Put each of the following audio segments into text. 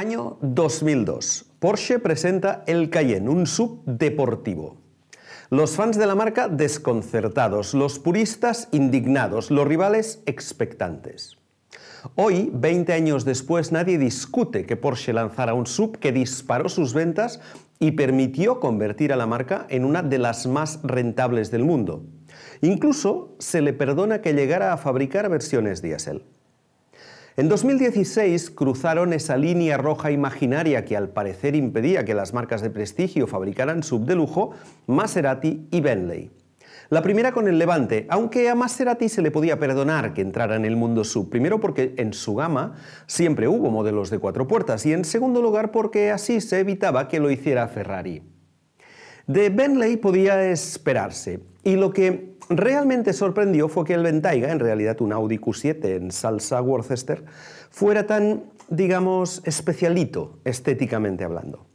Año 2002. Porsche presenta el Cayenne, un sub deportivo. Los fans de la marca desconcertados, los puristas indignados, los rivales expectantes. Hoy, 20 años después, nadie discute que Porsche lanzara un sub que disparó sus ventas y permitió convertir a la marca en una de las más rentables del mundo. Incluso se le perdona que llegara a fabricar versiones diésel. En 2016 cruzaron esa línea roja imaginaria que al parecer impedía que las marcas de prestigio fabricaran sub de lujo, Maserati y Bentley. La primera con el Levante, aunque a Maserati se le podía perdonar que entrara en el mundo sub, primero porque en su gama siempre hubo modelos de cuatro puertas y en segundo lugar porque así se evitaba que lo hiciera Ferrari. De Bentley podía esperarse y lo que realmente sorprendió fue que el Ventaiga, en realidad un Audi Q7 en salsa Worcester, fuera tan, digamos, especialito estéticamente hablando.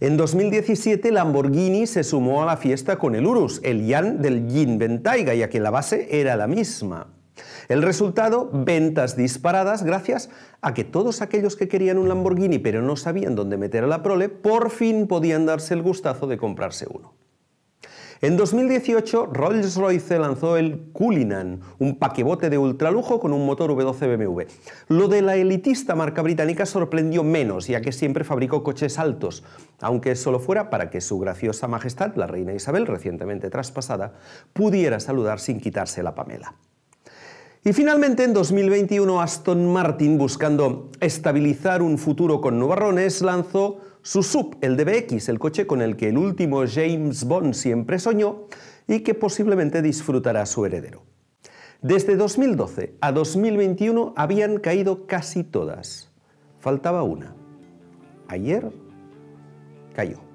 En 2017, Lamborghini se sumó a la fiesta con el Urus, el Yan del Yin Ventaiga, ya que la base era la misma. El resultado, ventas disparadas gracias a que todos aquellos que querían un Lamborghini pero no sabían dónde meter a la prole, por fin podían darse el gustazo de comprarse uno. En 2018, Rolls-Royce lanzó el Cullinan, un paquebote de ultralujo con un motor V12 BMW. Lo de la elitista marca británica sorprendió menos, ya que siempre fabricó coches altos, aunque solo fuera para que su graciosa majestad, la reina Isabel, recientemente traspasada, pudiera saludar sin quitarse la pamela. Y finalmente en 2021 Aston Martin, buscando estabilizar un futuro con nubarrones, lanzó sub el DBX, el coche con el que el último James Bond siempre soñó y que posiblemente disfrutará su heredero. Desde 2012 a 2021 habían caído casi todas. Faltaba una. Ayer cayó.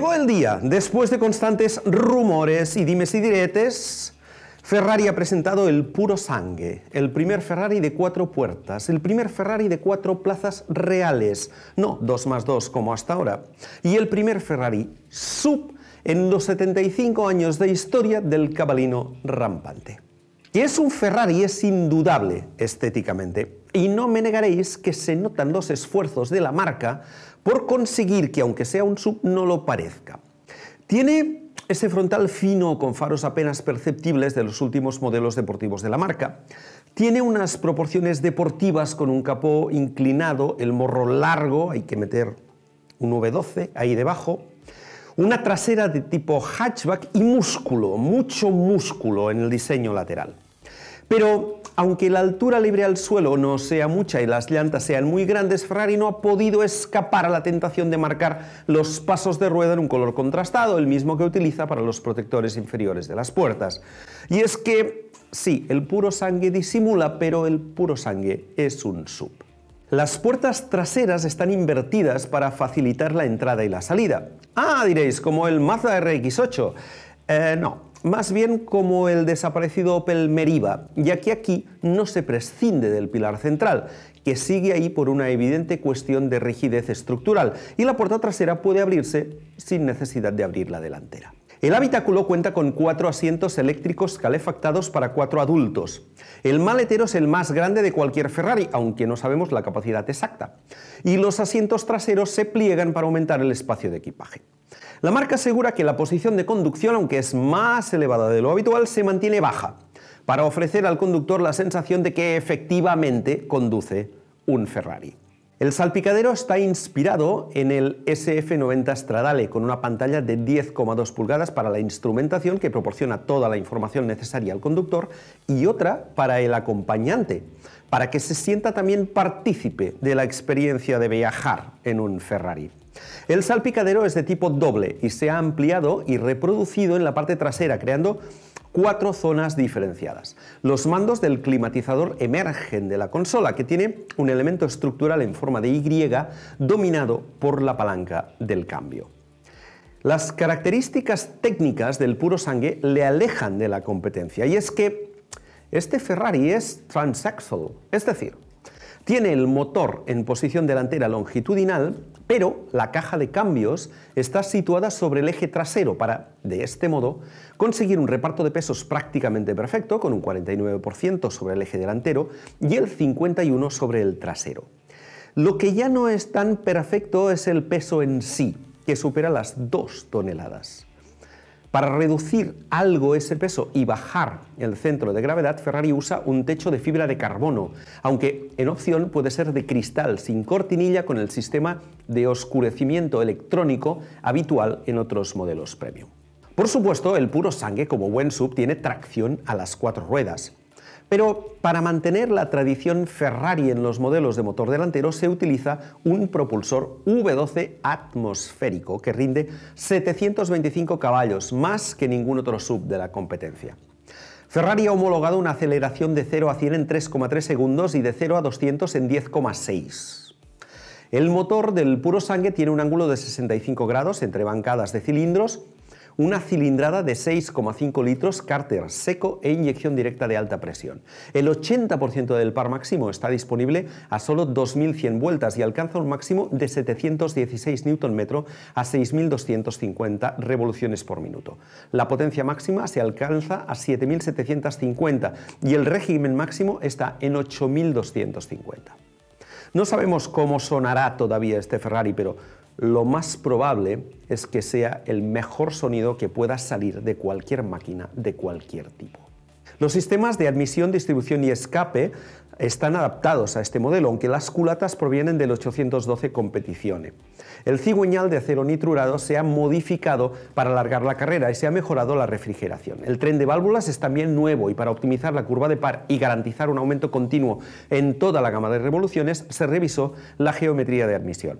Llegó el día. Después de constantes rumores y dimes y diretes, Ferrari ha presentado el Puro Sangue, el primer Ferrari de cuatro puertas, el primer Ferrari de cuatro plazas reales, no dos más dos como hasta ahora, y el primer Ferrari sub en los 75 años de historia del cabalino rampante. Y es un Ferrari es indudable estéticamente, y no me negaréis que se notan los esfuerzos de la marca por conseguir que aunque sea un sub no lo parezca. Tiene ese frontal fino con faros apenas perceptibles de los últimos modelos deportivos de la marca. Tiene unas proporciones deportivas con un capó inclinado, el morro largo, hay que meter un V12 ahí debajo. Una trasera de tipo hatchback y músculo, mucho músculo en el diseño lateral. Pero aunque la altura libre al suelo no sea mucha y las llantas sean muy grandes, Ferrari no ha podido escapar a la tentación de marcar los pasos de rueda en un color contrastado, el mismo que utiliza para los protectores inferiores de las puertas. Y es que, sí, el puro sangue disimula, pero el puro sangue es un sub. Las puertas traseras están invertidas para facilitar la entrada y la salida. Ah, diréis, como el Mazda RX8. Eh, no, más bien como el desaparecido Opel Meriva, ya que aquí no se prescinde del pilar central, que sigue ahí por una evidente cuestión de rigidez estructural, y la puerta trasera puede abrirse sin necesidad de abrir la delantera. El habitáculo cuenta con cuatro asientos eléctricos calefactados para cuatro adultos. El maletero es el más grande de cualquier Ferrari, aunque no sabemos la capacidad exacta. Y los asientos traseros se pliegan para aumentar el espacio de equipaje. La marca asegura que la posición de conducción, aunque es más elevada de lo habitual, se mantiene baja, para ofrecer al conductor la sensación de que efectivamente conduce un Ferrari. El salpicadero está inspirado en el SF90 Stradale, con una pantalla de 10,2 pulgadas para la instrumentación que proporciona toda la información necesaria al conductor y otra para el acompañante, para que se sienta también partícipe de la experiencia de viajar en un Ferrari. El salpicadero es de tipo doble y se ha ampliado y reproducido en la parte trasera, creando cuatro zonas diferenciadas. Los mandos del climatizador emergen de la consola, que tiene un elemento estructural en forma de Y dominado por la palanca del cambio. Las características técnicas del puro sangue le alejan de la competencia, y es que este Ferrari es transaxle, es decir, tiene el motor en posición delantera longitudinal pero la caja de cambios está situada sobre el eje trasero para, de este modo, conseguir un reparto de pesos prácticamente perfecto, con un 49% sobre el eje delantero y el 51% sobre el trasero. Lo que ya no es tan perfecto es el peso en sí, que supera las 2 toneladas. Para reducir algo ese peso y bajar el centro de gravedad, Ferrari usa un techo de fibra de carbono, aunque en opción puede ser de cristal sin cortinilla con el sistema de oscurecimiento electrónico habitual en otros modelos premium. Por supuesto, el puro sangue como buen sub tiene tracción a las cuatro ruedas. Pero para mantener la tradición Ferrari en los modelos de motor delantero se utiliza un propulsor V12 atmosférico que rinde 725 caballos, más que ningún otro sub de la competencia. Ferrari ha homologado una aceleración de 0 a 100 en 3,3 segundos y de 0 a 200 en 10,6. El motor del puro sangue tiene un ángulo de 65 grados entre bancadas de cilindros una cilindrada de 6,5 litros cárter seco e inyección directa de alta presión. El 80% del par máximo está disponible a solo 2.100 vueltas y alcanza un máximo de 716 Nm a 6.250 revoluciones por minuto. La potencia máxima se alcanza a 7.750 y el régimen máximo está en 8.250. No sabemos cómo sonará todavía este Ferrari, pero lo más probable es que sea el mejor sonido que pueda salir de cualquier máquina de cualquier tipo. Los sistemas de admisión, distribución y escape están adaptados a este modelo, aunque las culatas provienen del 812 competiciones. El cigüeñal de acero nitrurado se ha modificado para alargar la carrera y se ha mejorado la refrigeración. El tren de válvulas es también nuevo y para optimizar la curva de par y garantizar un aumento continuo en toda la gama de revoluciones se revisó la geometría de admisión.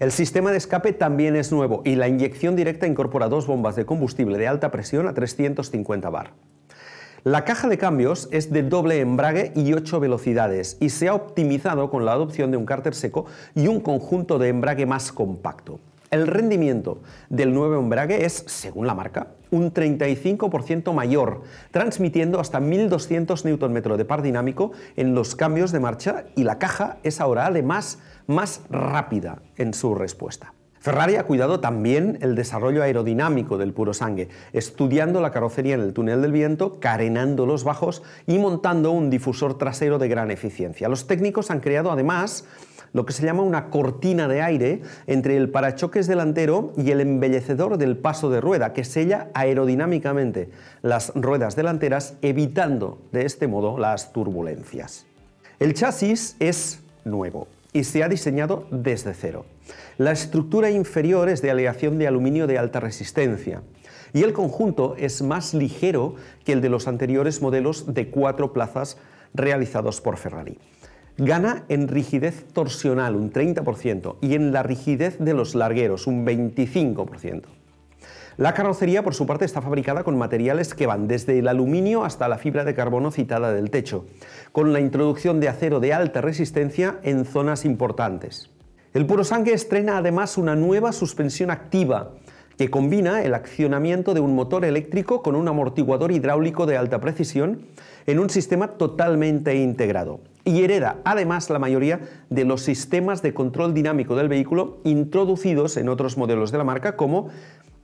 El sistema de escape también es nuevo y la inyección directa incorpora dos bombas de combustible de alta presión a 350 bar. La caja de cambios es de doble embrague y 8 velocidades y se ha optimizado con la adopción de un cárter seco y un conjunto de embrague más compacto. El rendimiento del nuevo embrague es, según la marca, un 35% mayor, transmitiendo hasta 1200 Nm de par dinámico en los cambios de marcha y la caja es ahora además más rápida en su respuesta. Ferrari ha cuidado también el desarrollo aerodinámico del puro sangue, estudiando la carrocería en el túnel del viento, carenando los bajos y montando un difusor trasero de gran eficiencia. Los técnicos han creado además lo que se llama una cortina de aire entre el parachoques delantero y el embellecedor del paso de rueda, que sella aerodinámicamente las ruedas delanteras, evitando de este modo las turbulencias. El chasis es nuevo y se ha diseñado desde cero. La estructura inferior es de aleación de aluminio de alta resistencia y el conjunto es más ligero que el de los anteriores modelos de cuatro plazas realizados por Ferrari. Gana en rigidez torsional un 30% y en la rigidez de los largueros un 25%. La carrocería, por su parte, está fabricada con materiales que van desde el aluminio hasta la fibra de carbono citada del techo, con la introducción de acero de alta resistencia en zonas importantes. El puro Purosangue estrena además una nueva suspensión activa, que combina el accionamiento de un motor eléctrico con un amortiguador hidráulico de alta precisión en un sistema totalmente integrado y hereda además la mayoría de los sistemas de control dinámico del vehículo introducidos en otros modelos de la marca como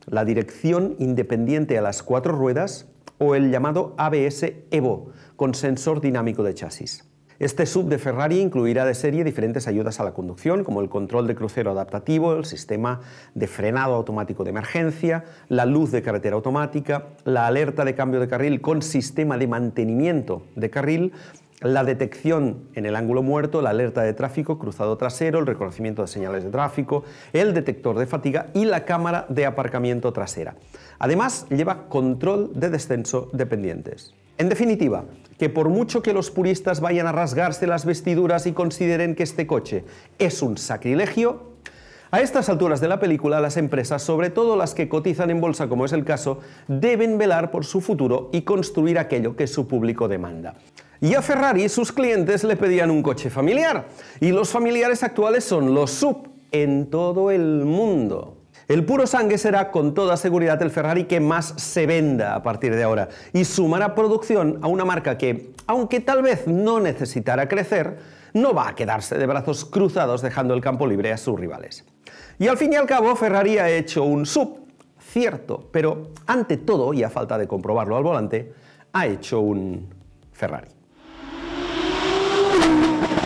la dirección independiente a las cuatro ruedas o el llamado ABS Evo con sensor dinámico de chasis. Este sub de Ferrari incluirá de serie diferentes ayudas a la conducción, como el control de crucero adaptativo, el sistema de frenado automático de emergencia, la luz de carretera automática, la alerta de cambio de carril con sistema de mantenimiento de carril, la detección en el ángulo muerto, la alerta de tráfico cruzado trasero, el reconocimiento de señales de tráfico, el detector de fatiga y la cámara de aparcamiento trasera. Además, lleva control de descenso de pendientes. En definitiva, que por mucho que los puristas vayan a rasgarse las vestiduras y consideren que este coche es un sacrilegio, a estas alturas de la película, las empresas, sobre todo las que cotizan en bolsa como es el caso, deben velar por su futuro y construir aquello que su público demanda. Y a Ferrari sus clientes le pedían un coche familiar. Y los familiares actuales son los sub en todo el mundo. El puro sangue será con toda seguridad el Ferrari que más se venda a partir de ahora y sumará producción a una marca que, aunque tal vez no necesitará crecer, no va a quedarse de brazos cruzados dejando el campo libre a sus rivales. Y al fin y al cabo, Ferrari ha hecho un sub, cierto, pero ante todo, y a falta de comprobarlo al volante, ha hecho un Ferrari. Thank you.